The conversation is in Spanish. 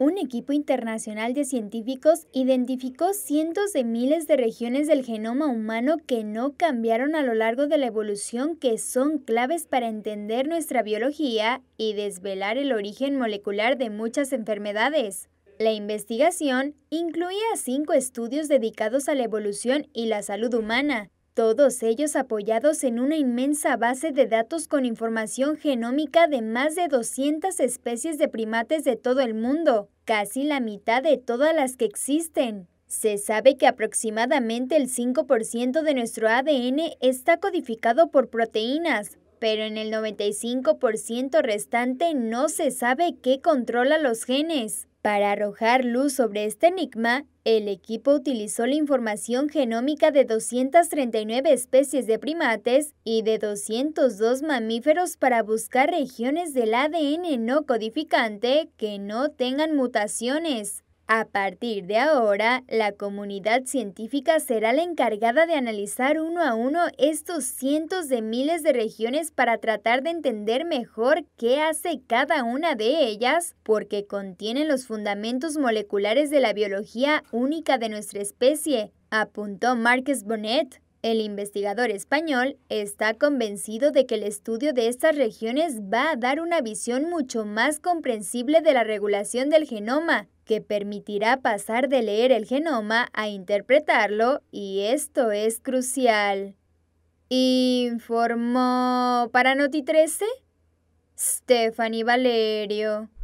un equipo internacional de científicos identificó cientos de miles de regiones del genoma humano que no cambiaron a lo largo de la evolución que son claves para entender nuestra biología y desvelar el origen molecular de muchas enfermedades. La investigación incluía cinco estudios dedicados a la evolución y la salud humana, todos ellos apoyados en una inmensa base de datos con información genómica de más de 200 especies de primates de todo el mundo, casi la mitad de todas las que existen. Se sabe que aproximadamente el 5% de nuestro ADN está codificado por proteínas, pero en el 95% restante no se sabe qué controla los genes. Para arrojar luz sobre este enigma, el equipo utilizó la información genómica de 239 especies de primates y de 202 mamíferos para buscar regiones del ADN no codificante que no tengan mutaciones. A partir de ahora, la comunidad científica será la encargada de analizar uno a uno estos cientos de miles de regiones para tratar de entender mejor qué hace cada una de ellas, porque contienen los fundamentos moleculares de la biología única de nuestra especie, apuntó Márquez Bonet. El investigador español está convencido de que el estudio de estas regiones va a dar una visión mucho más comprensible de la regulación del genoma, que permitirá pasar de leer el genoma a interpretarlo y esto es crucial. Informó para Noti 13 Stephanie Valerio.